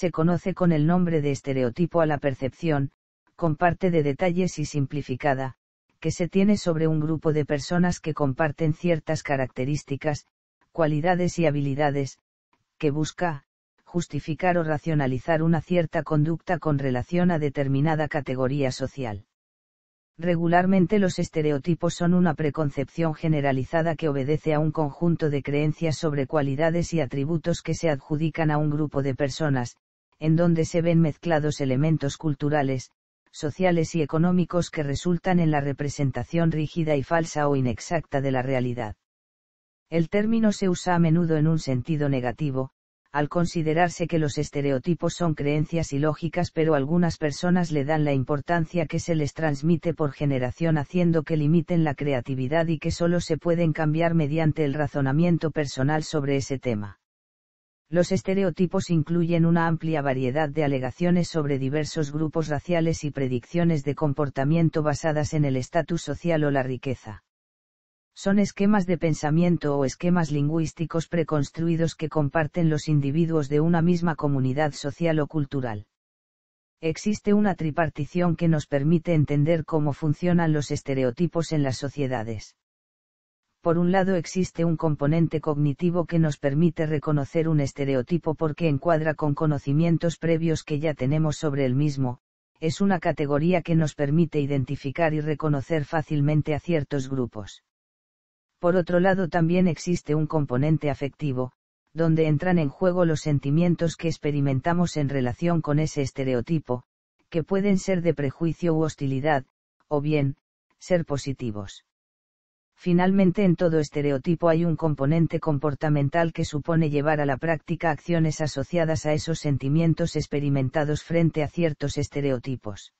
se conoce con el nombre de estereotipo a la percepción, comparte de detalles y simplificada, que se tiene sobre un grupo de personas que comparten ciertas características, cualidades y habilidades, que busca, justificar o racionalizar una cierta conducta con relación a determinada categoría social. Regularmente los estereotipos son una preconcepción generalizada que obedece a un conjunto de creencias sobre cualidades y atributos que se adjudican a un grupo de personas, en donde se ven mezclados elementos culturales, sociales y económicos que resultan en la representación rígida y falsa o inexacta de la realidad. El término se usa a menudo en un sentido negativo, al considerarse que los estereotipos son creencias ilógicas pero algunas personas le dan la importancia que se les transmite por generación haciendo que limiten la creatividad y que solo se pueden cambiar mediante el razonamiento personal sobre ese tema. Los estereotipos incluyen una amplia variedad de alegaciones sobre diversos grupos raciales y predicciones de comportamiento basadas en el estatus social o la riqueza. Son esquemas de pensamiento o esquemas lingüísticos preconstruidos que comparten los individuos de una misma comunidad social o cultural. Existe una tripartición que nos permite entender cómo funcionan los estereotipos en las sociedades por un lado existe un componente cognitivo que nos permite reconocer un estereotipo porque encuadra con conocimientos previos que ya tenemos sobre el mismo, es una categoría que nos permite identificar y reconocer fácilmente a ciertos grupos. Por otro lado también existe un componente afectivo, donde entran en juego los sentimientos que experimentamos en relación con ese estereotipo, que pueden ser de prejuicio u hostilidad, o bien, ser positivos. Finalmente en todo estereotipo hay un componente comportamental que supone llevar a la práctica acciones asociadas a esos sentimientos experimentados frente a ciertos estereotipos.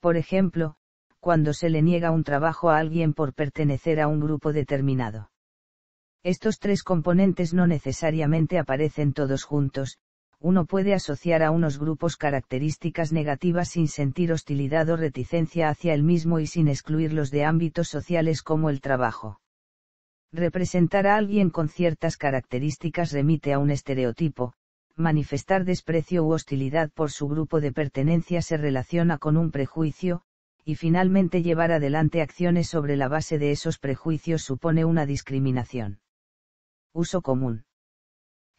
Por ejemplo, cuando se le niega un trabajo a alguien por pertenecer a un grupo determinado. Estos tres componentes no necesariamente aparecen todos juntos, uno puede asociar a unos grupos características negativas sin sentir hostilidad o reticencia hacia el mismo y sin excluirlos de ámbitos sociales como el trabajo. Representar a alguien con ciertas características remite a un estereotipo, manifestar desprecio u hostilidad por su grupo de pertenencia se relaciona con un prejuicio, y finalmente llevar adelante acciones sobre la base de esos prejuicios supone una discriminación. Uso común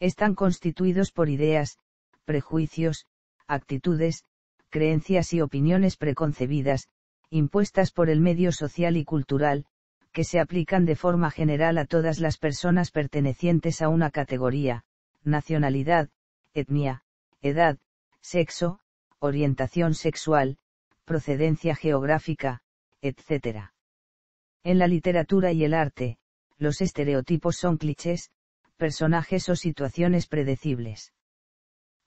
están constituidos por ideas, prejuicios, actitudes, creencias y opiniones preconcebidas, impuestas por el medio social y cultural, que se aplican de forma general a todas las personas pertenecientes a una categoría, nacionalidad, etnia, edad, sexo, orientación sexual, procedencia geográfica, etc. En la literatura y el arte, los estereotipos son clichés, personajes o situaciones predecibles.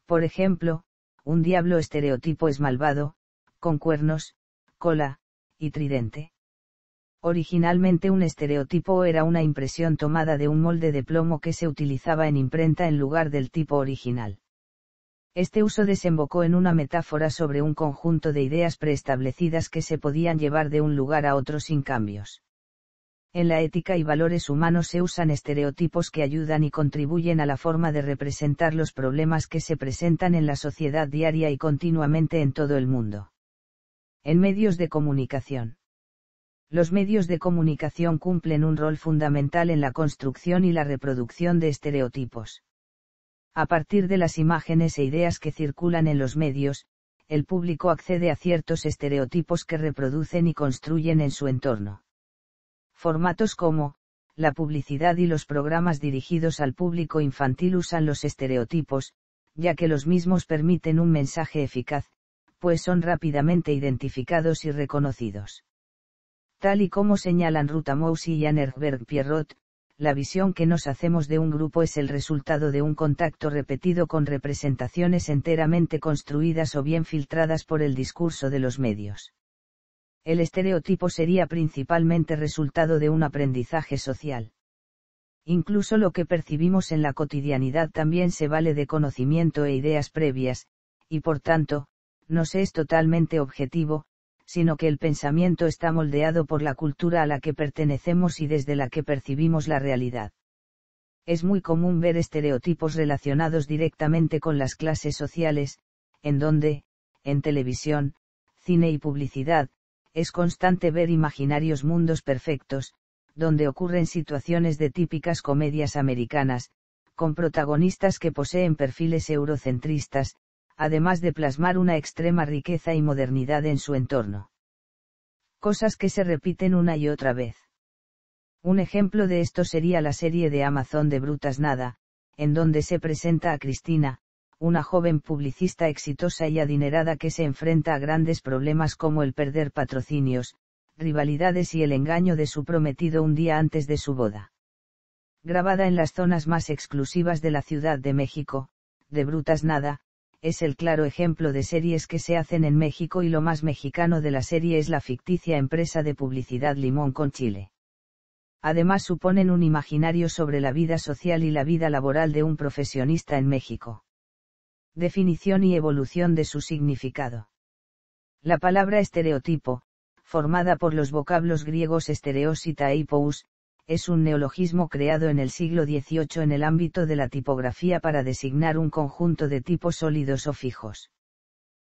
Por ejemplo, un diablo estereotipo es malvado, con cuernos, cola, y tridente. Originalmente un estereotipo era una impresión tomada de un molde de plomo que se utilizaba en imprenta en lugar del tipo original. Este uso desembocó en una metáfora sobre un conjunto de ideas preestablecidas que se podían llevar de un lugar a otro sin cambios. En la ética y valores humanos se usan estereotipos que ayudan y contribuyen a la forma de representar los problemas que se presentan en la sociedad diaria y continuamente en todo el mundo. En medios de comunicación. Los medios de comunicación cumplen un rol fundamental en la construcción y la reproducción de estereotipos. A partir de las imágenes e ideas que circulan en los medios, el público accede a ciertos estereotipos que reproducen y construyen en su entorno Formatos como, la publicidad y los programas dirigidos al público infantil usan los estereotipos, ya que los mismos permiten un mensaje eficaz, pues son rápidamente identificados y reconocidos. Tal y como señalan Ruta Moussi y anerberg Pierrot, la visión que nos hacemos de un grupo es el resultado de un contacto repetido con representaciones enteramente construidas o bien filtradas por el discurso de los medios el estereotipo sería principalmente resultado de un aprendizaje social. Incluso lo que percibimos en la cotidianidad también se vale de conocimiento e ideas previas, y por tanto, no se es totalmente objetivo, sino que el pensamiento está moldeado por la cultura a la que pertenecemos y desde la que percibimos la realidad. Es muy común ver estereotipos relacionados directamente con las clases sociales, en donde, en televisión, cine y publicidad, es constante ver imaginarios mundos perfectos, donde ocurren situaciones de típicas comedias americanas, con protagonistas que poseen perfiles eurocentristas, además de plasmar una extrema riqueza y modernidad en su entorno. Cosas que se repiten una y otra vez. Un ejemplo de esto sería la serie de Amazon de Brutas Nada, en donde se presenta a Cristina, una joven publicista exitosa y adinerada que se enfrenta a grandes problemas como el perder patrocinios, rivalidades y el engaño de su prometido un día antes de su boda. Grabada en las zonas más exclusivas de la Ciudad de México, de Brutas Nada, es el claro ejemplo de series que se hacen en México y lo más mexicano de la serie es la ficticia empresa de publicidad Limón con Chile. Además suponen un imaginario sobre la vida social y la vida laboral de un profesionista en México definición y evolución de su significado. La palabra estereotipo, formada por los vocablos griegos estereosita e hipous, es un neologismo creado en el siglo XVIII en el ámbito de la tipografía para designar un conjunto de tipos sólidos o fijos.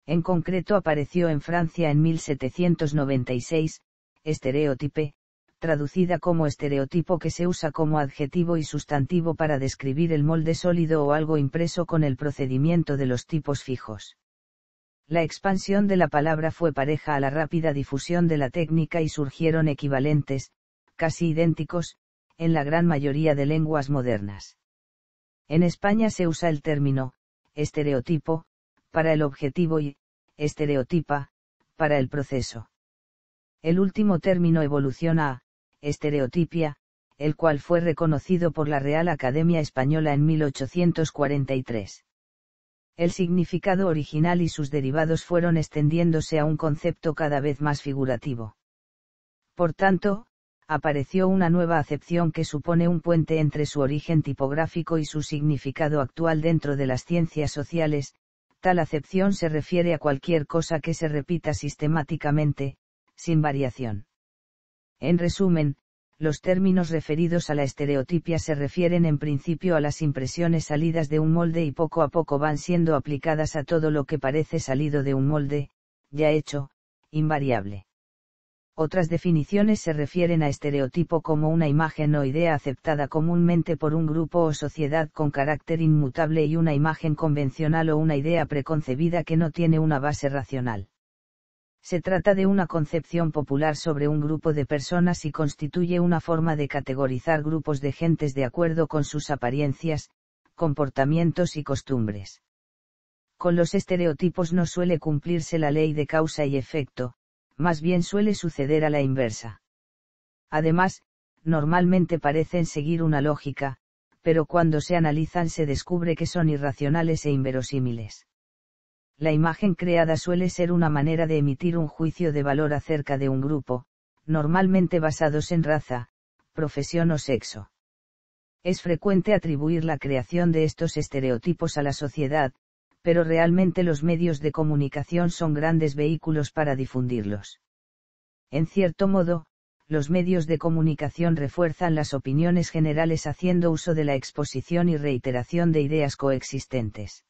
En concreto apareció en Francia en 1796, estereotipe, traducida como estereotipo que se usa como adjetivo y sustantivo para describir el molde sólido o algo impreso con el procedimiento de los tipos fijos. La expansión de la palabra fue pareja a la rápida difusión de la técnica y surgieron equivalentes, casi idénticos, en la gran mayoría de lenguas modernas. En España se usa el término, estereotipo, para el objetivo y, estereotipa, para el proceso. El último término evoluciona a, Estereotipia, el cual fue reconocido por la Real Academia Española en 1843. El significado original y sus derivados fueron extendiéndose a un concepto cada vez más figurativo. Por tanto, apareció una nueva acepción que supone un puente entre su origen tipográfico y su significado actual dentro de las ciencias sociales, tal acepción se refiere a cualquier cosa que se repita sistemáticamente, sin variación. En resumen, los términos referidos a la estereotipia se refieren en principio a las impresiones salidas de un molde y poco a poco van siendo aplicadas a todo lo que parece salido de un molde, ya hecho, invariable. Otras definiciones se refieren a estereotipo como una imagen o idea aceptada comúnmente por un grupo o sociedad con carácter inmutable y una imagen convencional o una idea preconcebida que no tiene una base racional. Se trata de una concepción popular sobre un grupo de personas y constituye una forma de categorizar grupos de gentes de acuerdo con sus apariencias, comportamientos y costumbres. Con los estereotipos no suele cumplirse la ley de causa y efecto, más bien suele suceder a la inversa. Además, normalmente parecen seguir una lógica, pero cuando se analizan se descubre que son irracionales e inverosímiles la imagen creada suele ser una manera de emitir un juicio de valor acerca de un grupo, normalmente basados en raza, profesión o sexo. Es frecuente atribuir la creación de estos estereotipos a la sociedad, pero realmente los medios de comunicación son grandes vehículos para difundirlos. En cierto modo, los medios de comunicación refuerzan las opiniones generales haciendo uso de la exposición y reiteración de ideas coexistentes.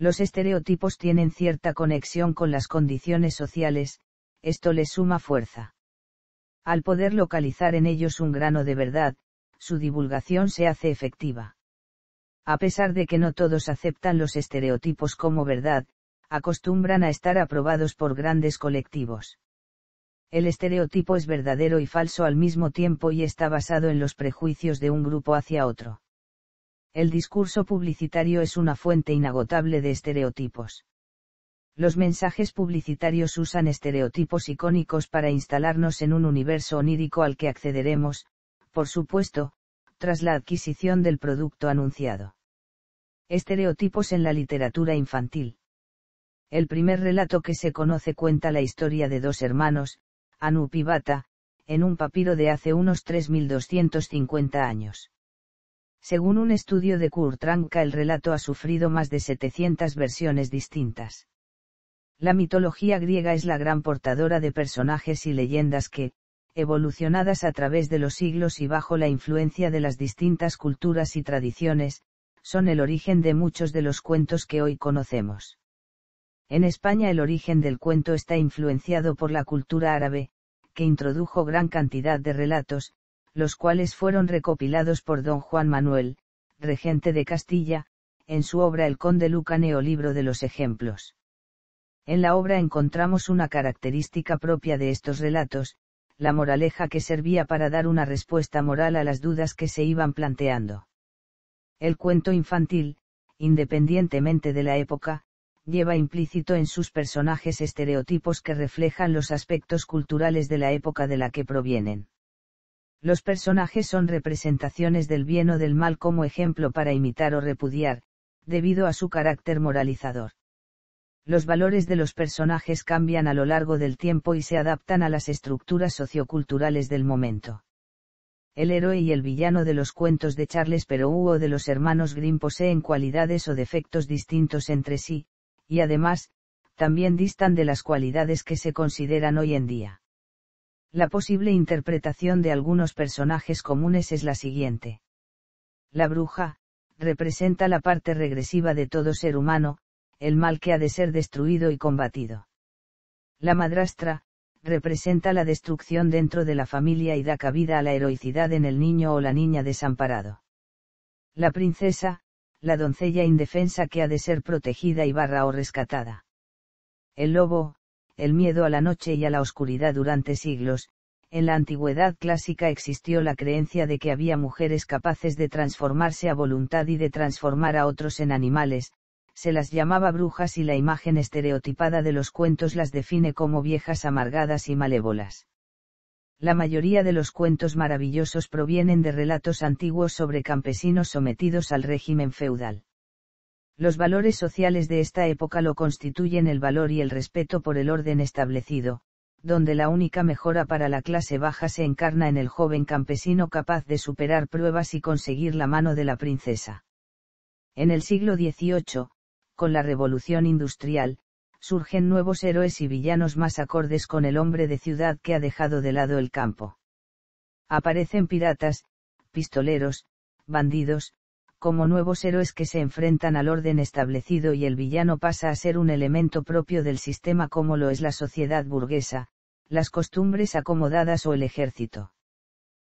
Los estereotipos tienen cierta conexión con las condiciones sociales, esto les suma fuerza. Al poder localizar en ellos un grano de verdad, su divulgación se hace efectiva. A pesar de que no todos aceptan los estereotipos como verdad, acostumbran a estar aprobados por grandes colectivos. El estereotipo es verdadero y falso al mismo tiempo y está basado en los prejuicios de un grupo hacia otro. El discurso publicitario es una fuente inagotable de estereotipos. Los mensajes publicitarios usan estereotipos icónicos para instalarnos en un universo onírico al que accederemos, por supuesto, tras la adquisición del producto anunciado. Estereotipos en la literatura infantil. El primer relato que se conoce cuenta la historia de dos hermanos, Anupivata, y en un papiro de hace unos 3250 años. Según un estudio de Kurt el relato ha sufrido más de 700 versiones distintas. La mitología griega es la gran portadora de personajes y leyendas que, evolucionadas a través de los siglos y bajo la influencia de las distintas culturas y tradiciones, son el origen de muchos de los cuentos que hoy conocemos. En España el origen del cuento está influenciado por la cultura árabe, que introdujo gran cantidad de relatos, los cuales fueron recopilados por don Juan Manuel, regente de Castilla, en su obra El Conde Lucaneo Libro de los Ejemplos. En la obra encontramos una característica propia de estos relatos, la moraleja que servía para dar una respuesta moral a las dudas que se iban planteando. El cuento infantil, independientemente de la época, lleva implícito en sus personajes estereotipos que reflejan los aspectos culturales de la época de la que provienen. Los personajes son representaciones del bien o del mal como ejemplo para imitar o repudiar, debido a su carácter moralizador. Los valores de los personajes cambian a lo largo del tiempo y se adaptan a las estructuras socioculturales del momento. El héroe y el villano de los cuentos de Charles Perrault o de los hermanos Grimm poseen cualidades o defectos distintos entre sí, y además, también distan de las cualidades que se consideran hoy en día. La posible interpretación de algunos personajes comunes es la siguiente. La bruja, representa la parte regresiva de todo ser humano, el mal que ha de ser destruido y combatido. La madrastra, representa la destrucción dentro de la familia y da cabida a la heroicidad en el niño o la niña desamparado. La princesa, la doncella indefensa que ha de ser protegida y barra o rescatada. El lobo, el miedo a la noche y a la oscuridad durante siglos, en la antigüedad clásica existió la creencia de que había mujeres capaces de transformarse a voluntad y de transformar a otros en animales, se las llamaba brujas y la imagen estereotipada de los cuentos las define como viejas amargadas y malévolas. La mayoría de los cuentos maravillosos provienen de relatos antiguos sobre campesinos sometidos al régimen feudal. Los valores sociales de esta época lo constituyen el valor y el respeto por el orden establecido, donde la única mejora para la clase baja se encarna en el joven campesino capaz de superar pruebas y conseguir la mano de la princesa. En el siglo XVIII, con la revolución industrial, surgen nuevos héroes y villanos más acordes con el hombre de ciudad que ha dejado de lado el campo. Aparecen piratas, pistoleros, bandidos, como nuevos héroes que se enfrentan al orden establecido y el villano pasa a ser un elemento propio del sistema como lo es la sociedad burguesa, las costumbres acomodadas o el ejército.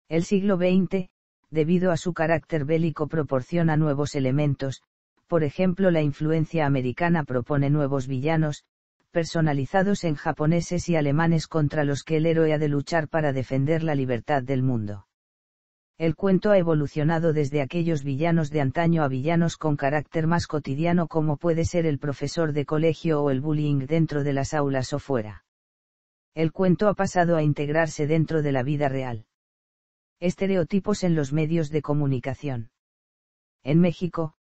El siglo XX, debido a su carácter bélico, proporciona nuevos elementos, por ejemplo la influencia americana propone nuevos villanos, personalizados en japoneses y alemanes contra los que el héroe ha de luchar para defender la libertad del mundo el cuento ha evolucionado desde aquellos villanos de antaño a villanos con carácter más cotidiano como puede ser el profesor de colegio o el bullying dentro de las aulas o fuera. El cuento ha pasado a integrarse dentro de la vida real. Estereotipos en los medios de comunicación. En México,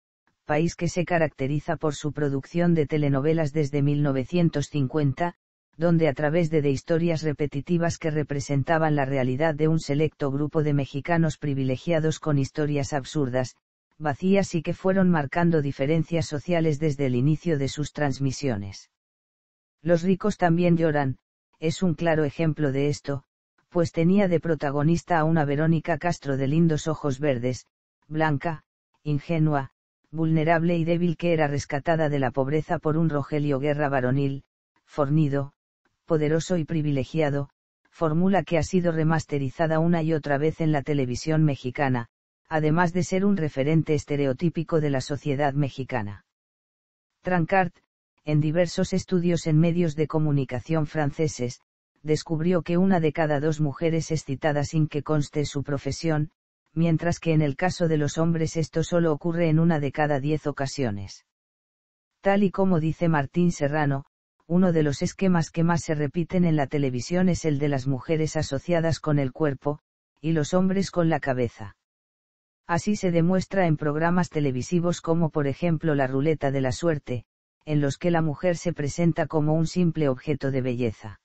país que se caracteriza por su producción de telenovelas desde 1950, donde a través de, de historias repetitivas que representaban la realidad de un selecto grupo de mexicanos privilegiados con historias absurdas, vacías y que fueron marcando diferencias sociales desde el inicio de sus transmisiones. Los ricos también lloran, es un claro ejemplo de esto, pues tenía de protagonista a una Verónica Castro de lindos ojos verdes, blanca, ingenua, vulnerable y débil que era rescatada de la pobreza por un Rogelio Guerra varonil, fornido, poderoso y privilegiado, fórmula que ha sido remasterizada una y otra vez en la televisión mexicana, además de ser un referente estereotípico de la sociedad mexicana. Trancart, en diversos estudios en medios de comunicación franceses, descubrió que una de cada dos mujeres es citada sin que conste su profesión, mientras que en el caso de los hombres esto solo ocurre en una de cada diez ocasiones. Tal y como dice Martín Serrano, uno de los esquemas que más se repiten en la televisión es el de las mujeres asociadas con el cuerpo, y los hombres con la cabeza. Así se demuestra en programas televisivos como por ejemplo La Ruleta de la Suerte, en los que la mujer se presenta como un simple objeto de belleza.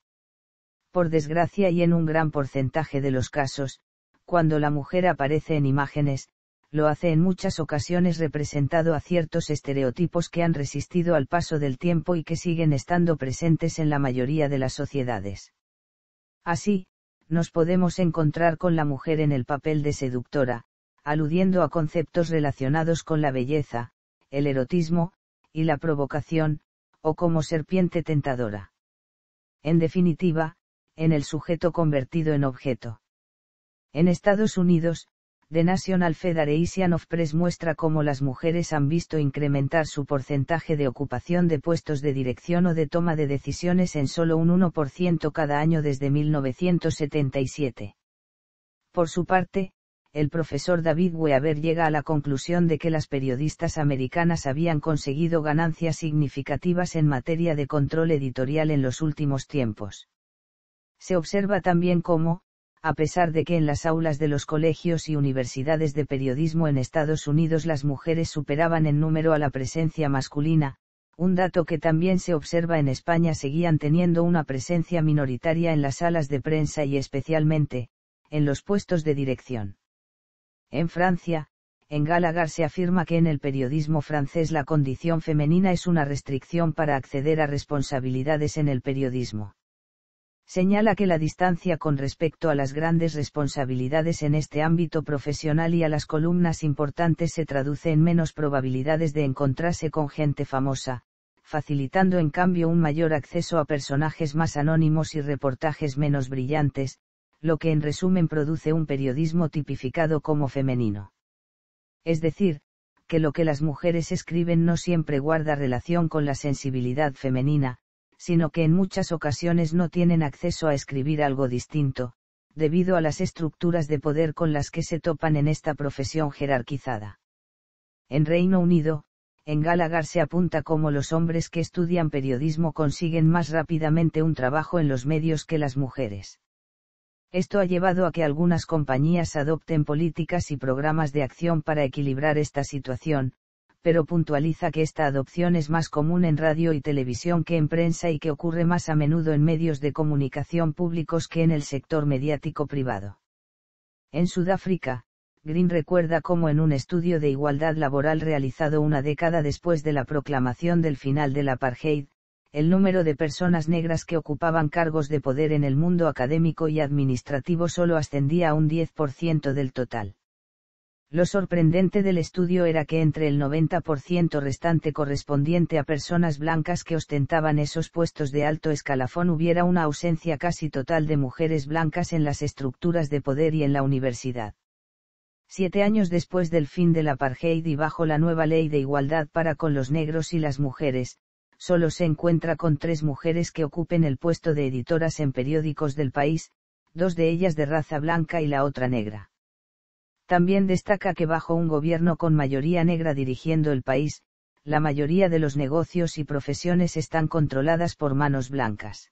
Por desgracia y en un gran porcentaje de los casos, cuando la mujer aparece en imágenes, lo hace en muchas ocasiones representado a ciertos estereotipos que han resistido al paso del tiempo y que siguen estando presentes en la mayoría de las sociedades. Así, nos podemos encontrar con la mujer en el papel de seductora, aludiendo a conceptos relacionados con la belleza, el erotismo, y la provocación, o como serpiente tentadora. En definitiva, en el sujeto convertido en objeto. En Estados Unidos, The National Federation of Press muestra cómo las mujeres han visto incrementar su porcentaje de ocupación de puestos de dirección o de toma de decisiones en solo un 1% cada año desde 1977. Por su parte, el profesor David Weaver llega a la conclusión de que las periodistas americanas habían conseguido ganancias significativas en materia de control editorial en los últimos tiempos. Se observa también cómo, a pesar de que en las aulas de los colegios y universidades de periodismo en Estados Unidos las mujeres superaban en número a la presencia masculina, un dato que también se observa en España seguían teniendo una presencia minoritaria en las salas de prensa y especialmente, en los puestos de dirección. En Francia, en Galagar se afirma que en el periodismo francés la condición femenina es una restricción para acceder a responsabilidades en el periodismo señala que la distancia con respecto a las grandes responsabilidades en este ámbito profesional y a las columnas importantes se traduce en menos probabilidades de encontrarse con gente famosa, facilitando en cambio un mayor acceso a personajes más anónimos y reportajes menos brillantes, lo que en resumen produce un periodismo tipificado como femenino. Es decir, que lo que las mujeres escriben no siempre guarda relación con la sensibilidad femenina, sino que en muchas ocasiones no tienen acceso a escribir algo distinto, debido a las estructuras de poder con las que se topan en esta profesión jerarquizada. En Reino Unido, en Gallagher se apunta cómo los hombres que estudian periodismo consiguen más rápidamente un trabajo en los medios que las mujeres. Esto ha llevado a que algunas compañías adopten políticas y programas de acción para equilibrar esta situación, pero puntualiza que esta adopción es más común en radio y televisión que en prensa y que ocurre más a menudo en medios de comunicación públicos que en el sector mediático privado. En Sudáfrica, Green recuerda cómo en un estudio de igualdad laboral realizado una década después de la proclamación del final del apartheid, el número de personas negras que ocupaban cargos de poder en el mundo académico y administrativo solo ascendía a un 10% del total. Lo sorprendente del estudio era que entre el 90% restante correspondiente a personas blancas que ostentaban esos puestos de alto escalafón hubiera una ausencia casi total de mujeres blancas en las estructuras de poder y en la universidad. Siete años después del fin del apartheid y bajo la nueva ley de igualdad para con los negros y las mujeres, solo se encuentra con tres mujeres que ocupen el puesto de editoras en periódicos del país, dos de ellas de raza blanca y la otra negra también destaca que bajo un gobierno con mayoría negra dirigiendo el país, la mayoría de los negocios y profesiones están controladas por manos blancas.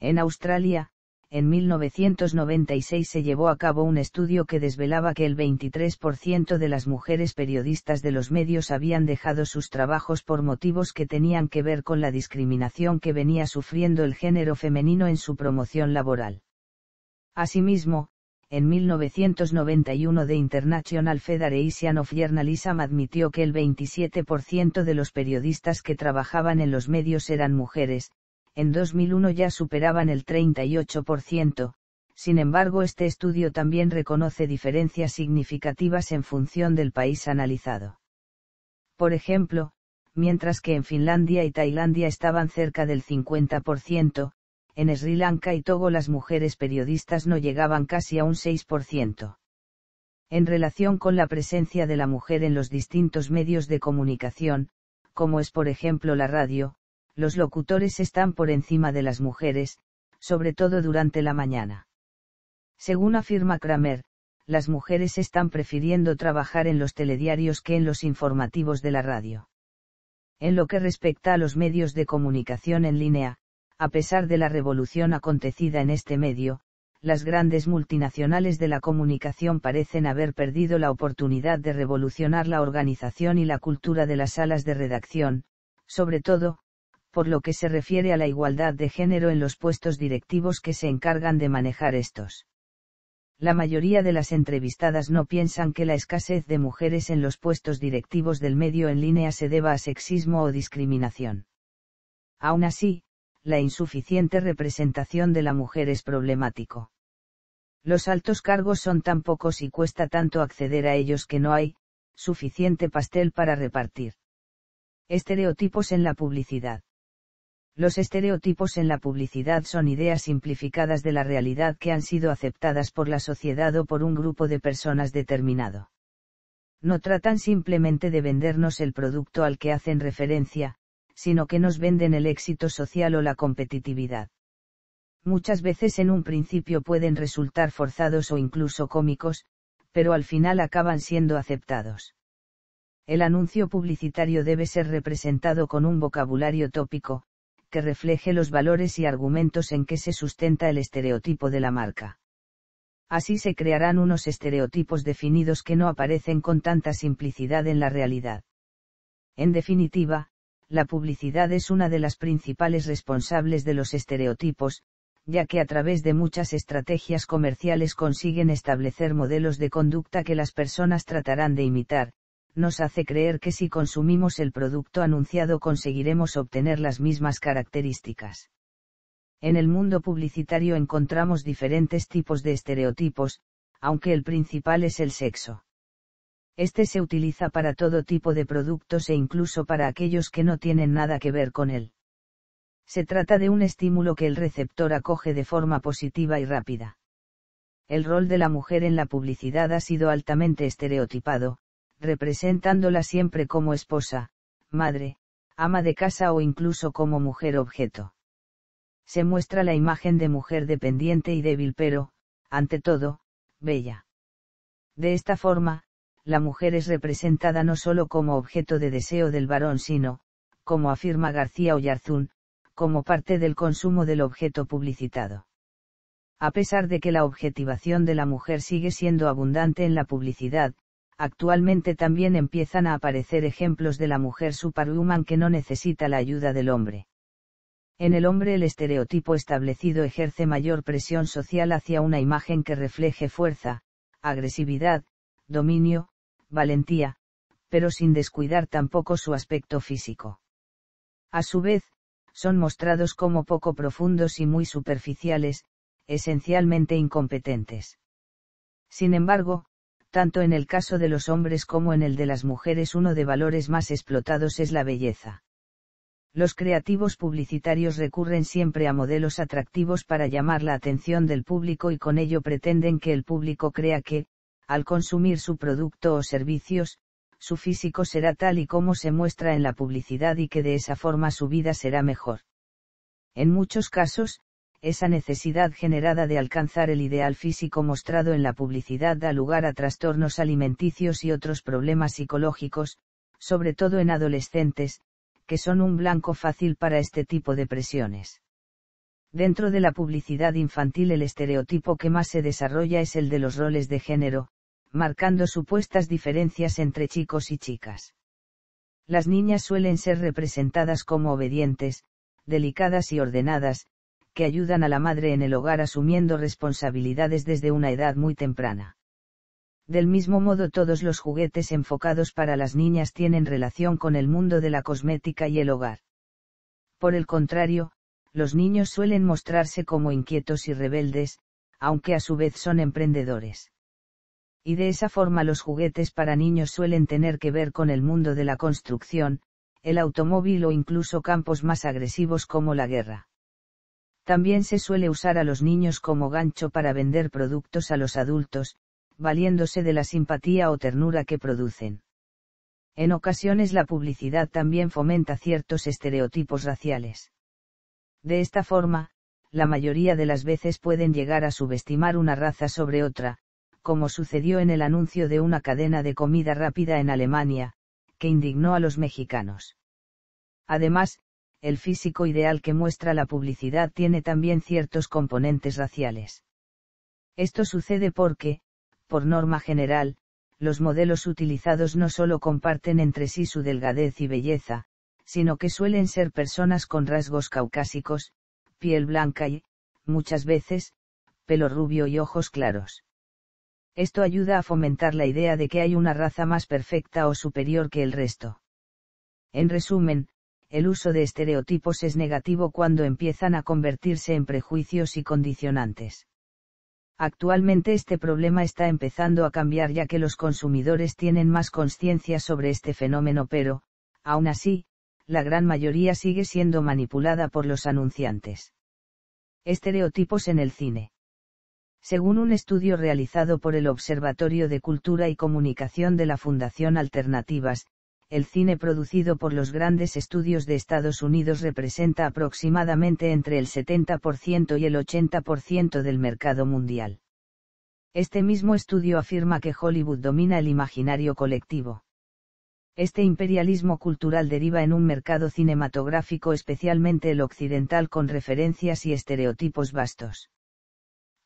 En Australia, en 1996 se llevó a cabo un estudio que desvelaba que el 23% de las mujeres periodistas de los medios habían dejado sus trabajos por motivos que tenían que ver con la discriminación que venía sufriendo el género femenino en su promoción laboral. Asimismo, en 1991 de International Federation of Journalism admitió que el 27% de los periodistas que trabajaban en los medios eran mujeres, en 2001 ya superaban el 38%, sin embargo este estudio también reconoce diferencias significativas en función del país analizado. Por ejemplo, mientras que en Finlandia y Tailandia estaban cerca del 50%, en Sri Lanka y Togo las mujeres periodistas no llegaban casi a un 6%. En relación con la presencia de la mujer en los distintos medios de comunicación, como es por ejemplo la radio, los locutores están por encima de las mujeres, sobre todo durante la mañana. Según afirma Kramer, las mujeres están prefiriendo trabajar en los telediarios que en los informativos de la radio. En lo que respecta a los medios de comunicación en línea, a pesar de la revolución acontecida en este medio, las grandes multinacionales de la comunicación parecen haber perdido la oportunidad de revolucionar la organización y la cultura de las salas de redacción, sobre todo, por lo que se refiere a la igualdad de género en los puestos directivos que se encargan de manejar estos. La mayoría de las entrevistadas no piensan que la escasez de mujeres en los puestos directivos del medio en línea se deba a sexismo o discriminación. Aún así, la insuficiente representación de la mujer es problemático. Los altos cargos son tan pocos y cuesta tanto acceder a ellos que no hay, suficiente pastel para repartir. Estereotipos en la publicidad. Los estereotipos en la publicidad son ideas simplificadas de la realidad que han sido aceptadas por la sociedad o por un grupo de personas determinado. No tratan simplemente de vendernos el producto al que hacen referencia, sino que nos venden el éxito social o la competitividad. Muchas veces en un principio pueden resultar forzados o incluso cómicos, pero al final acaban siendo aceptados. El anuncio publicitario debe ser representado con un vocabulario tópico, que refleje los valores y argumentos en que se sustenta el estereotipo de la marca. Así se crearán unos estereotipos definidos que no aparecen con tanta simplicidad en la realidad. En definitiva, la publicidad es una de las principales responsables de los estereotipos, ya que a través de muchas estrategias comerciales consiguen establecer modelos de conducta que las personas tratarán de imitar, nos hace creer que si consumimos el producto anunciado conseguiremos obtener las mismas características. En el mundo publicitario encontramos diferentes tipos de estereotipos, aunque el principal es el sexo. Este se utiliza para todo tipo de productos e incluso para aquellos que no tienen nada que ver con él. Se trata de un estímulo que el receptor acoge de forma positiva y rápida. El rol de la mujer en la publicidad ha sido altamente estereotipado, representándola siempre como esposa, madre, ama de casa o incluso como mujer objeto. Se muestra la imagen de mujer dependiente y débil pero, ante todo, bella. De esta forma, la mujer es representada no solo como objeto de deseo del varón, sino, como afirma García Oyarzún, como parte del consumo del objeto publicitado. A pesar de que la objetivación de la mujer sigue siendo abundante en la publicidad, actualmente también empiezan a aparecer ejemplos de la mujer superhuman que no necesita la ayuda del hombre. En el hombre el estereotipo establecido ejerce mayor presión social hacia una imagen que refleje fuerza, agresividad, dominio, valentía, pero sin descuidar tampoco su aspecto físico. A su vez, son mostrados como poco profundos y muy superficiales, esencialmente incompetentes. Sin embargo, tanto en el caso de los hombres como en el de las mujeres uno de valores más explotados es la belleza. Los creativos publicitarios recurren siempre a modelos atractivos para llamar la atención del público y con ello pretenden que el público crea que, al consumir su producto o servicios, su físico será tal y como se muestra en la publicidad y que de esa forma su vida será mejor. En muchos casos, esa necesidad generada de alcanzar el ideal físico mostrado en la publicidad da lugar a trastornos alimenticios y otros problemas psicológicos, sobre todo en adolescentes, que son un blanco fácil para este tipo de presiones. Dentro de la publicidad infantil el estereotipo que más se desarrolla es el de los roles de género, marcando supuestas diferencias entre chicos y chicas. Las niñas suelen ser representadas como obedientes, delicadas y ordenadas, que ayudan a la madre en el hogar asumiendo responsabilidades desde una edad muy temprana. Del mismo modo todos los juguetes enfocados para las niñas tienen relación con el mundo de la cosmética y el hogar. Por el contrario, los niños suelen mostrarse como inquietos y rebeldes, aunque a su vez son emprendedores y de esa forma los juguetes para niños suelen tener que ver con el mundo de la construcción, el automóvil o incluso campos más agresivos como la guerra. También se suele usar a los niños como gancho para vender productos a los adultos, valiéndose de la simpatía o ternura que producen. En ocasiones la publicidad también fomenta ciertos estereotipos raciales. De esta forma, la mayoría de las veces pueden llegar a subestimar una raza sobre otra, como sucedió en el anuncio de una cadena de comida rápida en Alemania, que indignó a los mexicanos. Además, el físico ideal que muestra la publicidad tiene también ciertos componentes raciales. Esto sucede porque, por norma general, los modelos utilizados no solo comparten entre sí su delgadez y belleza, sino que suelen ser personas con rasgos caucásicos, piel blanca y, muchas veces, pelo rubio y ojos claros. Esto ayuda a fomentar la idea de que hay una raza más perfecta o superior que el resto. En resumen, el uso de estereotipos es negativo cuando empiezan a convertirse en prejuicios y condicionantes. Actualmente este problema está empezando a cambiar ya que los consumidores tienen más conciencia sobre este fenómeno pero, aún así, la gran mayoría sigue siendo manipulada por los anunciantes. Estereotipos en el cine según un estudio realizado por el Observatorio de Cultura y Comunicación de la Fundación Alternativas, el cine producido por los grandes estudios de Estados Unidos representa aproximadamente entre el 70% y el 80% del mercado mundial. Este mismo estudio afirma que Hollywood domina el imaginario colectivo. Este imperialismo cultural deriva en un mercado cinematográfico especialmente el occidental con referencias y estereotipos vastos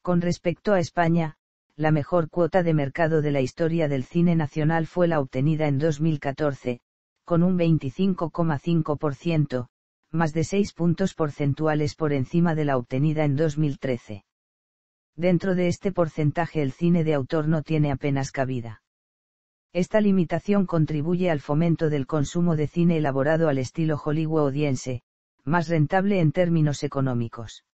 con respecto a España, la mejor cuota de mercado de la historia del cine nacional fue la obtenida en 2014, con un 25,5%, más de 6 puntos porcentuales por encima de la obtenida en 2013. Dentro de este porcentaje el cine de autor no tiene apenas cabida. Esta limitación contribuye al fomento del consumo de cine elaborado al estilo hollywoodiense, más rentable en términos económicos.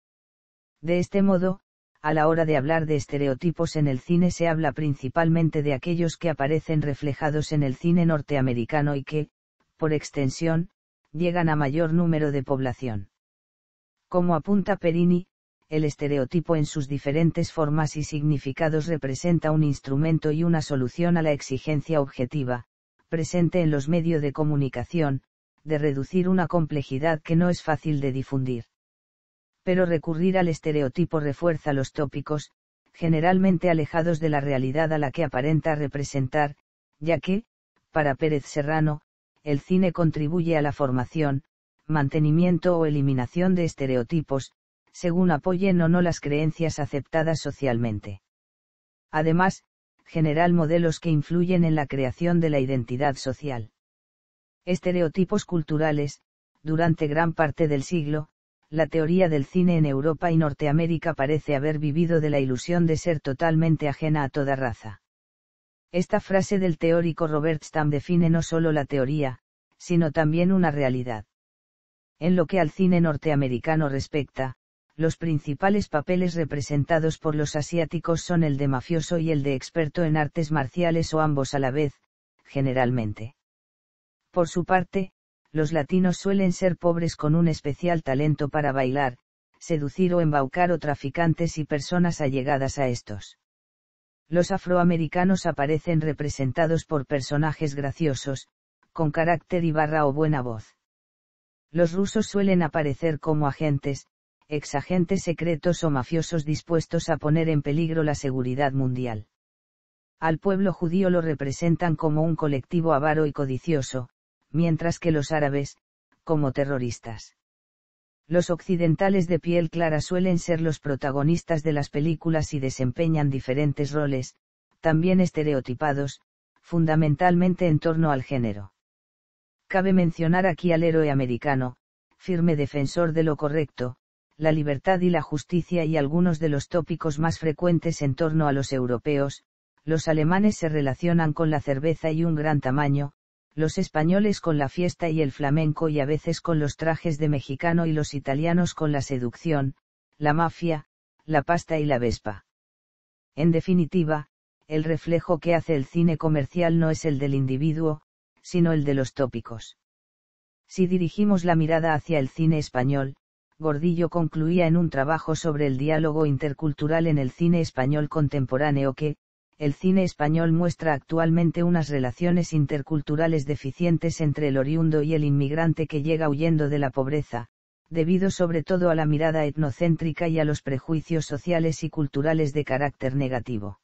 De este modo, a la hora de hablar de estereotipos en el cine se habla principalmente de aquellos que aparecen reflejados en el cine norteamericano y que, por extensión, llegan a mayor número de población. Como apunta Perini, el estereotipo en sus diferentes formas y significados representa un instrumento y una solución a la exigencia objetiva, presente en los medios de comunicación, de reducir una complejidad que no es fácil de difundir pero recurrir al estereotipo refuerza los tópicos, generalmente alejados de la realidad a la que aparenta representar, ya que, para Pérez Serrano, el cine contribuye a la formación, mantenimiento o eliminación de estereotipos, según apoyen o no las creencias aceptadas socialmente. Además, general modelos que influyen en la creación de la identidad social. Estereotipos culturales, durante gran parte del siglo, la teoría del cine en Europa y Norteamérica parece haber vivido de la ilusión de ser totalmente ajena a toda raza. Esta frase del teórico Robert Stamm define no solo la teoría, sino también una realidad. En lo que al cine norteamericano respecta, los principales papeles representados por los asiáticos son el de mafioso y el de experto en artes marciales o ambos a la vez, generalmente. Por su parte, los latinos suelen ser pobres con un especial talento para bailar, seducir o embaucar o traficantes y personas allegadas a estos. Los afroamericanos aparecen representados por personajes graciosos, con carácter y barra o buena voz. Los rusos suelen aparecer como agentes, exagentes secretos o mafiosos dispuestos a poner en peligro la seguridad mundial. Al pueblo judío lo representan como un colectivo avaro y codicioso, mientras que los árabes, como terroristas. Los occidentales de piel clara suelen ser los protagonistas de las películas y desempeñan diferentes roles, también estereotipados, fundamentalmente en torno al género. Cabe mencionar aquí al héroe americano, firme defensor de lo correcto, la libertad y la justicia y algunos de los tópicos más frecuentes en torno a los europeos, los alemanes se relacionan con la cerveza y un gran tamaño, los españoles con la fiesta y el flamenco y a veces con los trajes de mexicano y los italianos con la seducción, la mafia, la pasta y la vespa. En definitiva, el reflejo que hace el cine comercial no es el del individuo, sino el de los tópicos. Si dirigimos la mirada hacia el cine español, Gordillo concluía en un trabajo sobre el diálogo intercultural en el cine español contemporáneo que, el cine español muestra actualmente unas relaciones interculturales deficientes entre el oriundo y el inmigrante que llega huyendo de la pobreza, debido sobre todo a la mirada etnocéntrica y a los prejuicios sociales y culturales de carácter negativo.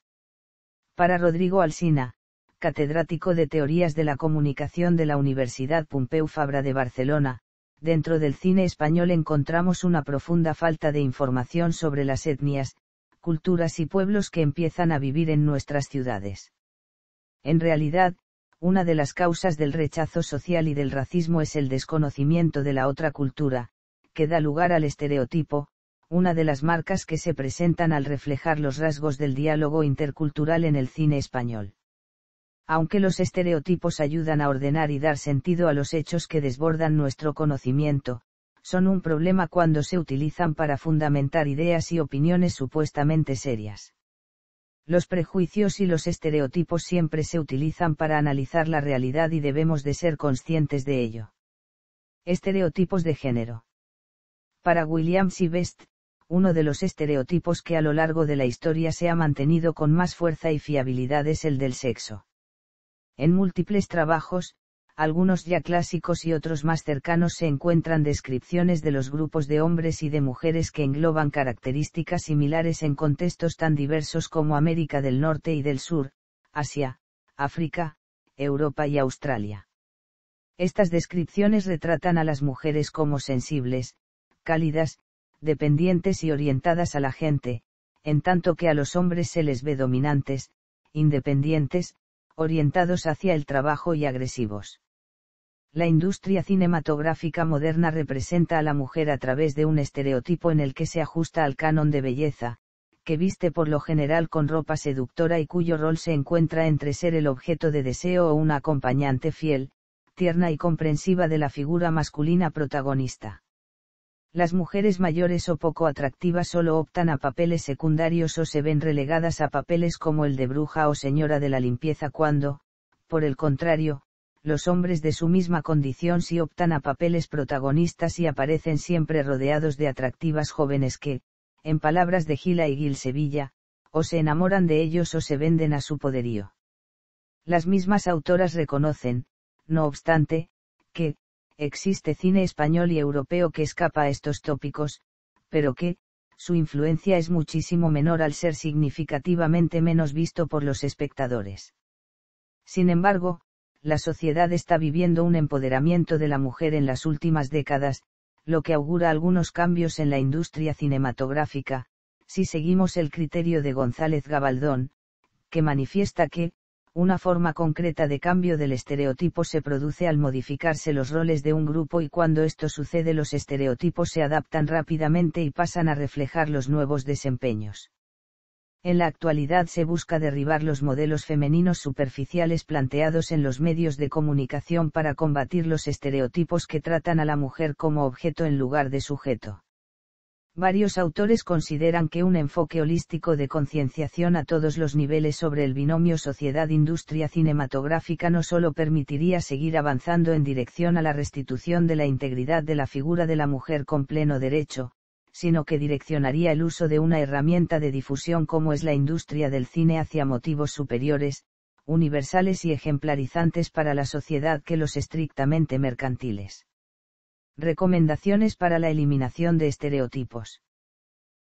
Para Rodrigo Alsina, catedrático de Teorías de la Comunicación de la Universidad Pompeu Fabra de Barcelona, dentro del cine español encontramos una profunda falta de información sobre las etnias, culturas y pueblos que empiezan a vivir en nuestras ciudades. En realidad, una de las causas del rechazo social y del racismo es el desconocimiento de la otra cultura, que da lugar al estereotipo, una de las marcas que se presentan al reflejar los rasgos del diálogo intercultural en el cine español. Aunque los estereotipos ayudan a ordenar y dar sentido a los hechos que desbordan nuestro conocimiento, son un problema cuando se utilizan para fundamentar ideas y opiniones supuestamente serias. Los prejuicios y los estereotipos siempre se utilizan para analizar la realidad y debemos de ser conscientes de ello. Estereotipos de género. Para Williams y Best, uno de los estereotipos que a lo largo de la historia se ha mantenido con más fuerza y fiabilidad es el del sexo. En múltiples trabajos, algunos ya clásicos y otros más cercanos se encuentran descripciones de los grupos de hombres y de mujeres que engloban características similares en contextos tan diversos como América del Norte y del Sur, Asia, África, Europa y Australia. Estas descripciones retratan a las mujeres como sensibles, cálidas, dependientes y orientadas a la gente, en tanto que a los hombres se les ve dominantes, independientes, orientados hacia el trabajo y agresivos. La industria cinematográfica moderna representa a la mujer a través de un estereotipo en el que se ajusta al canon de belleza, que viste por lo general con ropa seductora y cuyo rol se encuentra entre ser el objeto de deseo o una acompañante fiel, tierna y comprensiva de la figura masculina protagonista. Las mujeres mayores o poco atractivas solo optan a papeles secundarios o se ven relegadas a papeles como el de bruja o señora de la limpieza cuando, por el contrario, los hombres de su misma condición si optan a papeles protagonistas y aparecen siempre rodeados de atractivas jóvenes que, en palabras de Gila y Gil Sevilla, o se enamoran de ellos o se venden a su poderío. Las mismas autoras reconocen, no obstante, que, existe cine español y europeo que escapa a estos tópicos, pero que, su influencia es muchísimo menor al ser significativamente menos visto por los espectadores. Sin embargo, la sociedad está viviendo un empoderamiento de la mujer en las últimas décadas, lo que augura algunos cambios en la industria cinematográfica, si seguimos el criterio de González Gabaldón, que manifiesta que, una forma concreta de cambio del estereotipo se produce al modificarse los roles de un grupo y cuando esto sucede los estereotipos se adaptan rápidamente y pasan a reflejar los nuevos desempeños. En la actualidad se busca derribar los modelos femeninos superficiales planteados en los medios de comunicación para combatir los estereotipos que tratan a la mujer como objeto en lugar de sujeto. Varios autores consideran que un enfoque holístico de concienciación a todos los niveles sobre el binomio sociedad-industria cinematográfica no solo permitiría seguir avanzando en dirección a la restitución de la integridad de la figura de la mujer con pleno derecho, sino que direccionaría el uso de una herramienta de difusión como es la industria del cine hacia motivos superiores, universales y ejemplarizantes para la sociedad que los estrictamente mercantiles. Recomendaciones para la eliminación de estereotipos.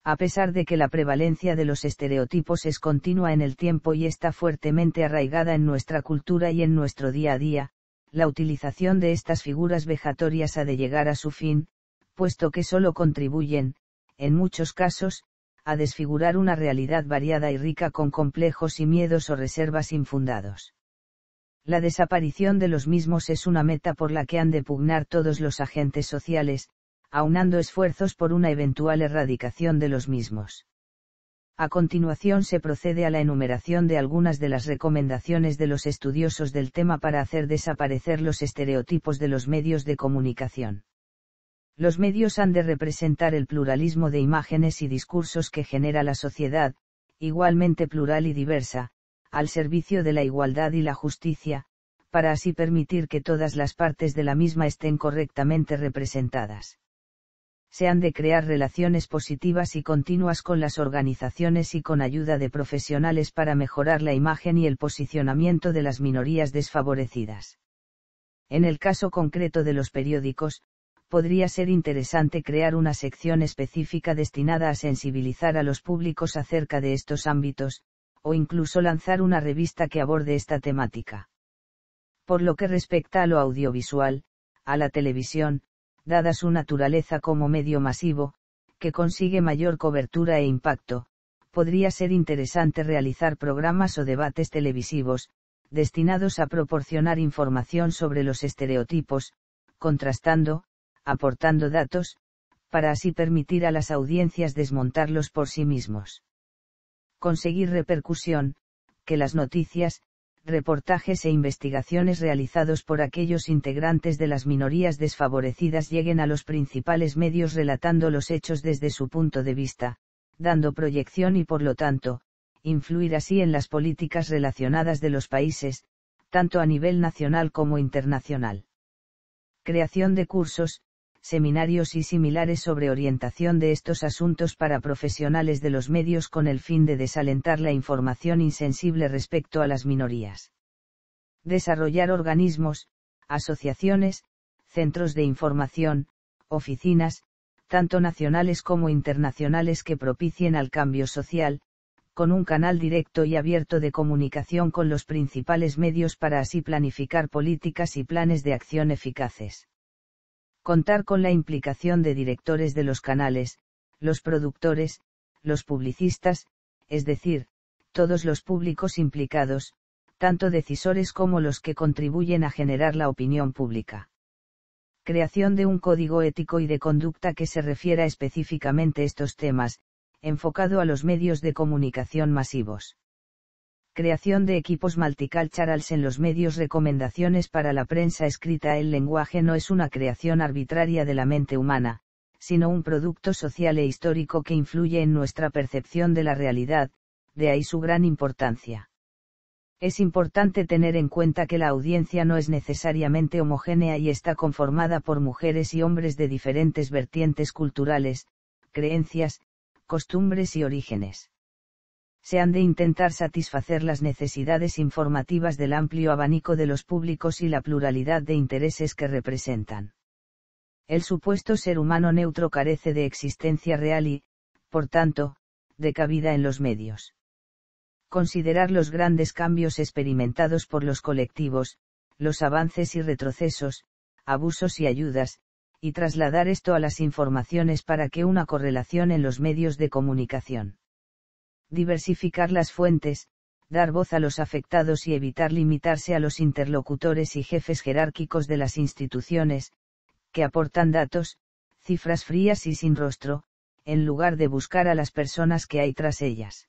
A pesar de que la prevalencia de los estereotipos es continua en el tiempo y está fuertemente arraigada en nuestra cultura y en nuestro día a día, la utilización de estas figuras vejatorias ha de llegar a su fin, puesto que solo contribuyen, en muchos casos, a desfigurar una realidad variada y rica con complejos y miedos o reservas infundados. La desaparición de los mismos es una meta por la que han de pugnar todos los agentes sociales, aunando esfuerzos por una eventual erradicación de los mismos. A continuación se procede a la enumeración de algunas de las recomendaciones de los estudiosos del tema para hacer desaparecer los estereotipos de los medios de comunicación los medios han de representar el pluralismo de imágenes y discursos que genera la sociedad, igualmente plural y diversa, al servicio de la igualdad y la justicia, para así permitir que todas las partes de la misma estén correctamente representadas. Se han de crear relaciones positivas y continuas con las organizaciones y con ayuda de profesionales para mejorar la imagen y el posicionamiento de las minorías desfavorecidas. En el caso concreto de los periódicos, podría ser interesante crear una sección específica destinada a sensibilizar a los públicos acerca de estos ámbitos, o incluso lanzar una revista que aborde esta temática. Por lo que respecta a lo audiovisual, a la televisión, dada su naturaleza como medio masivo, que consigue mayor cobertura e impacto, podría ser interesante realizar programas o debates televisivos, destinados a proporcionar información sobre los estereotipos, contrastando, aportando datos, para así permitir a las audiencias desmontarlos por sí mismos. Conseguir repercusión, que las noticias, reportajes e investigaciones realizados por aquellos integrantes de las minorías desfavorecidas lleguen a los principales medios relatando los hechos desde su punto de vista, dando proyección y por lo tanto, influir así en las políticas relacionadas de los países, tanto a nivel nacional como internacional. Creación de cursos, seminarios y similares sobre orientación de estos asuntos para profesionales de los medios con el fin de desalentar la información insensible respecto a las minorías. Desarrollar organismos, asociaciones, centros de información, oficinas, tanto nacionales como internacionales que propicien al cambio social, con un canal directo y abierto de comunicación con los principales medios para así planificar políticas y planes de acción eficaces contar con la implicación de directores de los canales, los productores, los publicistas, es decir, todos los públicos implicados, tanto decisores como los que contribuyen a generar la opinión pública. Creación de un código ético y de conducta que se refiera específicamente a estos temas, enfocado a los medios de comunicación masivos creación de equipos charals en los medios recomendaciones para la prensa escrita el lenguaje no es una creación arbitraria de la mente humana, sino un producto social e histórico que influye en nuestra percepción de la realidad, de ahí su gran importancia. Es importante tener en cuenta que la audiencia no es necesariamente homogénea y está conformada por mujeres y hombres de diferentes vertientes culturales, creencias, costumbres y orígenes se han de intentar satisfacer las necesidades informativas del amplio abanico de los públicos y la pluralidad de intereses que representan. El supuesto ser humano neutro carece de existencia real y, por tanto, de cabida en los medios. Considerar los grandes cambios experimentados por los colectivos, los avances y retrocesos, abusos y ayudas, y trasladar esto a las informaciones para que una correlación en los medios de comunicación diversificar las fuentes, dar voz a los afectados y evitar limitarse a los interlocutores y jefes jerárquicos de las instituciones, que aportan datos, cifras frías y sin rostro, en lugar de buscar a las personas que hay tras ellas.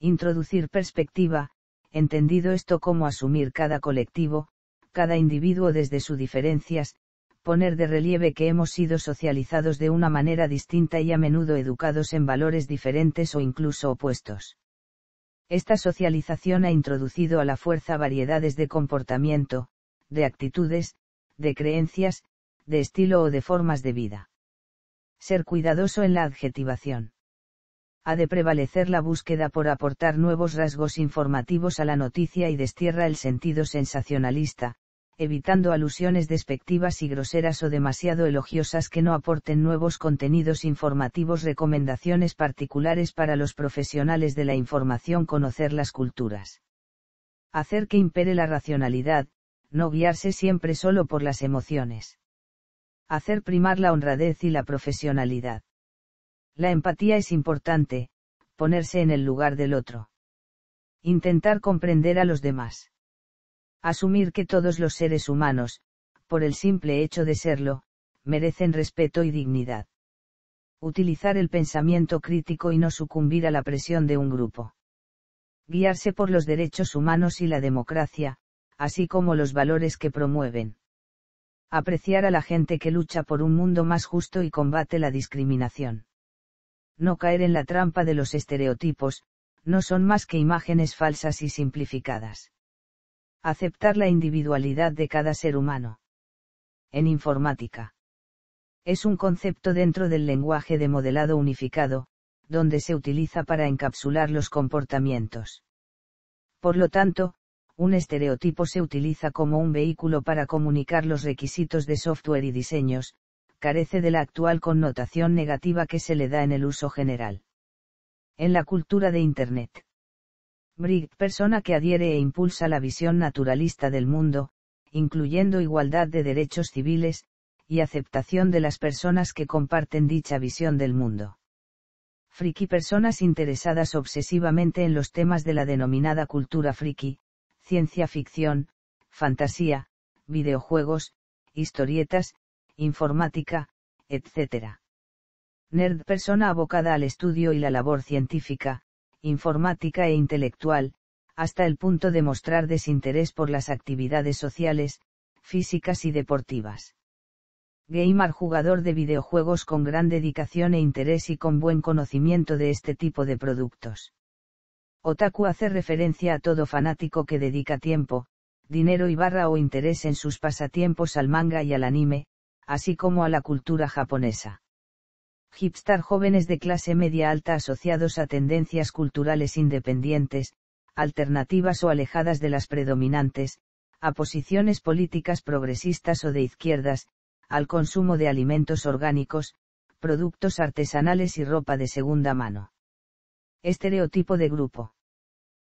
Introducir perspectiva, entendido esto como asumir cada colectivo, cada individuo desde sus diferencias, poner de relieve que hemos sido socializados de una manera distinta y a menudo educados en valores diferentes o incluso opuestos. Esta socialización ha introducido a la fuerza variedades de comportamiento, de actitudes, de creencias, de estilo o de formas de vida. Ser cuidadoso en la adjetivación. Ha de prevalecer la búsqueda por aportar nuevos rasgos informativos a la noticia y destierra el sentido sensacionalista, evitando alusiones despectivas y groseras o demasiado elogiosas que no aporten nuevos contenidos informativos, recomendaciones particulares para los profesionales de la información, conocer las culturas. Hacer que impere la racionalidad, no guiarse siempre solo por las emociones. Hacer primar la honradez y la profesionalidad. La empatía es importante, ponerse en el lugar del otro. Intentar comprender a los demás Asumir que todos los seres humanos, por el simple hecho de serlo, merecen respeto y dignidad. Utilizar el pensamiento crítico y no sucumbir a la presión de un grupo. Guiarse por los derechos humanos y la democracia, así como los valores que promueven. Apreciar a la gente que lucha por un mundo más justo y combate la discriminación. No caer en la trampa de los estereotipos, no son más que imágenes falsas y simplificadas aceptar la individualidad de cada ser humano. En informática. Es un concepto dentro del lenguaje de modelado unificado, donde se utiliza para encapsular los comportamientos. Por lo tanto, un estereotipo se utiliza como un vehículo para comunicar los requisitos de software y diseños, carece de la actual connotación negativa que se le da en el uso general. En la cultura de Internet Brick persona que adhiere e impulsa la visión naturalista del mundo, incluyendo igualdad de derechos civiles, y aceptación de las personas que comparten dicha visión del mundo. Friki personas interesadas obsesivamente en los temas de la denominada cultura friki, ciencia ficción, fantasía, videojuegos, historietas, informática, etc. Nerd persona abocada al estudio y la labor científica, informática e intelectual, hasta el punto de mostrar desinterés por las actividades sociales, físicas y deportivas. Gamer jugador de videojuegos con gran dedicación e interés y con buen conocimiento de este tipo de productos. Otaku hace referencia a todo fanático que dedica tiempo, dinero y barra o interés en sus pasatiempos al manga y al anime, así como a la cultura japonesa hipstar jóvenes de clase media alta asociados a tendencias culturales independientes, alternativas o alejadas de las predominantes, a posiciones políticas progresistas o de izquierdas, al consumo de alimentos orgánicos, productos artesanales y ropa de segunda mano. Estereotipo de grupo.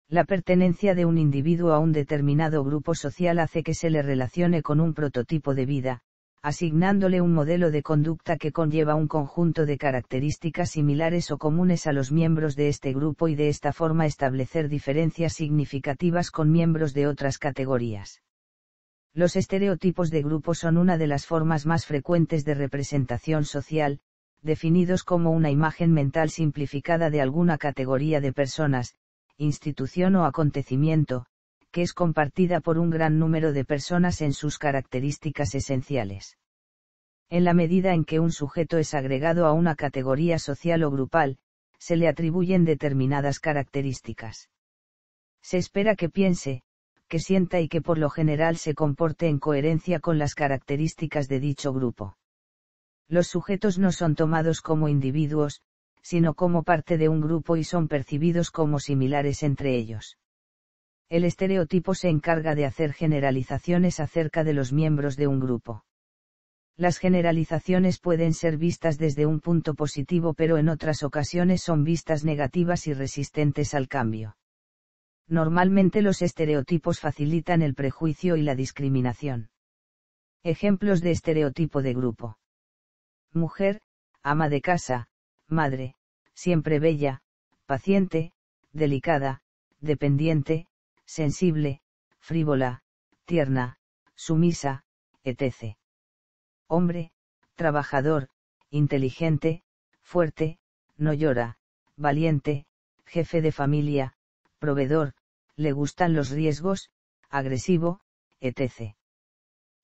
La pertenencia de un individuo a un determinado grupo social hace que se le relacione con un prototipo de vida, asignándole un modelo de conducta que conlleva un conjunto de características similares o comunes a los miembros de este grupo y de esta forma establecer diferencias significativas con miembros de otras categorías. Los estereotipos de grupo son una de las formas más frecuentes de representación social, definidos como una imagen mental simplificada de alguna categoría de personas, institución o acontecimiento, que es compartida por un gran número de personas en sus características esenciales. En la medida en que un sujeto es agregado a una categoría social o grupal, se le atribuyen determinadas características. Se espera que piense, que sienta y que por lo general se comporte en coherencia con las características de dicho grupo. Los sujetos no son tomados como individuos, sino como parte de un grupo y son percibidos como similares entre ellos. El estereotipo se encarga de hacer generalizaciones acerca de los miembros de un grupo. Las generalizaciones pueden ser vistas desde un punto positivo pero en otras ocasiones son vistas negativas y resistentes al cambio. Normalmente los estereotipos facilitan el prejuicio y la discriminación. Ejemplos de estereotipo de grupo. Mujer, ama de casa, madre, siempre bella, paciente, delicada, dependiente, sensible, frívola, tierna, sumisa, etc. Hombre, trabajador, inteligente, fuerte, no llora, valiente, jefe de familia, proveedor, le gustan los riesgos, agresivo, etc.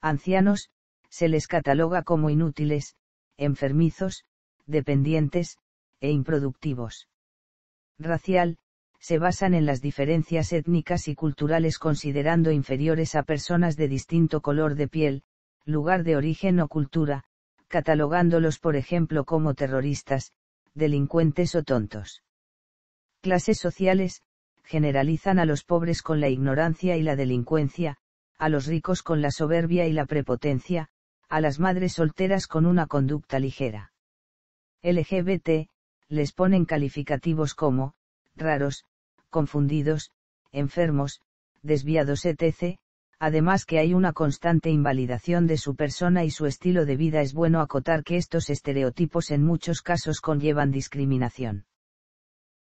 Ancianos, se les cataloga como inútiles, enfermizos, dependientes, e improductivos. Racial, se basan en las diferencias étnicas y culturales considerando inferiores a personas de distinto color de piel, lugar de origen o cultura, catalogándolos por ejemplo como terroristas, delincuentes o tontos. Clases sociales, generalizan a los pobres con la ignorancia y la delincuencia, a los ricos con la soberbia y la prepotencia, a las madres solteras con una conducta ligera. LGBT, les ponen calificativos como, raros, confundidos, enfermos, desviados etc., además que hay una constante invalidación de su persona y su estilo de vida es bueno acotar que estos estereotipos en muchos casos conllevan discriminación.